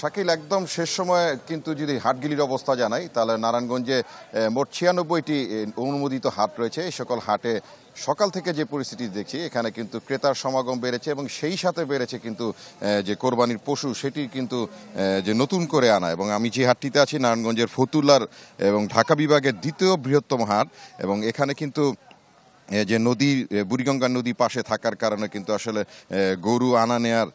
শাকিল একদম শেষ সময়ে কিন্তু যদি হাটগিলির অবস্থা জানাই তাহলে নারায়ণগঞ্জে মোট ছিয়ানব্বইটি অনুমোদিত হাট রয়েছে এই সকল হাটে সকাল থেকে যে পরিস্থিতি দেখছি এখানে কিন্তু ক্রেতার সমাগম বেড়েছে এবং সেই সাথে বেড়েছে কিন্তু যে কোরবানির পশু সেটি কিন্তু যে নতুন করে আনা এবং আমি যে হাটটিতে আছি নারায়ণগঞ্জের ফতুল্লার এবং ঢাকা বিভাগের দ্বিতীয় বৃহত্তম হাট এবং এখানে কিন্তু যে নদী বুড়িগঙ্গা নদী পাশে থাকার কারণে কিন্তু আসলে গরু আনা নেয়ার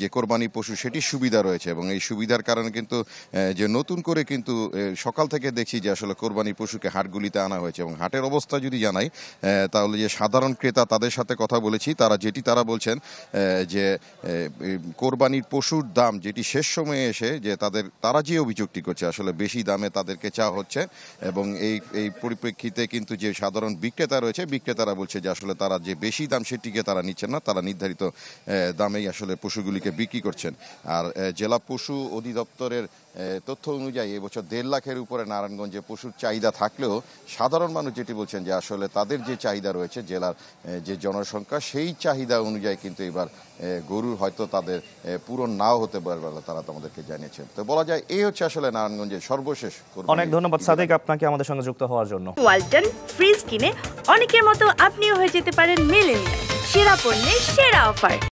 যে কোরবানি পশু সেটির সুবিধা রয়েছে এবং এই সুবিধার কারণে কিন্তু যে নতুন করে কিন্তু সকাল থেকে দেখছি যে আসলে কোরবানি পশুকে হাটগুলিতে আনা হয়েছে এবং হাটের অবস্থা যদি জানাই তাহলে যে সাধারণ ক্রেতা তাদের সাথে কথা বলেছি তারা যেটি তারা বলছেন যে কোরবানির পশুর দাম যেটি শেষ সময়ে এসে যে তাদের তারা যে অভিযোগটি করছে আসলে বেশি দামে তাদেরকে চা হচ্ছে এবং এই এই পরিপ্রেক্ষিতে কিন্তু যে সাধারণ বিক্রেতা রয়েছে বিক্রেতারা বলছে যে আসলে তারা যে বেশি দাম সেটিকে তারা নিচ্ছেন না তারা নির্ধারিত দামেই আসলে পশুগুলো সেগুলিকে বিক্রি করছেন আর জেলা পশু অধিদপ্তরের তথ্য অনুযায়ী এবছর দেড় লাখের উপরে নারায়ণগঞ্জে পশুর চাহিদা থাকলেও সাধারণ মানুষ যেটি বলছেন যে আসলে তাদের যে চাহিদা রয়েছে জেলার যে জনসংখ্যা সেই চাহিদা অনুযায়ী কিন্তু এবার গরুর হয়তো তাদের পূরণ নাও হতে পারে বলে তারা আমাদেরকে জানিয়েছেন তো বলা যায় এই হচ্ছে আসলে নারায়ণগঞ্জের সর্বশেষ অনেক ধন্যবাদ সাদেক আপনাকে আমাদের সঙ্গে যুক্ত হওয়ার জন্য ওয়ালটন ফ্রিজ কিনে অনেকের মতো আপনিও হয়ে যেতে পারেন মেলেনিয়া সেরা পণ্যের সেরা অফার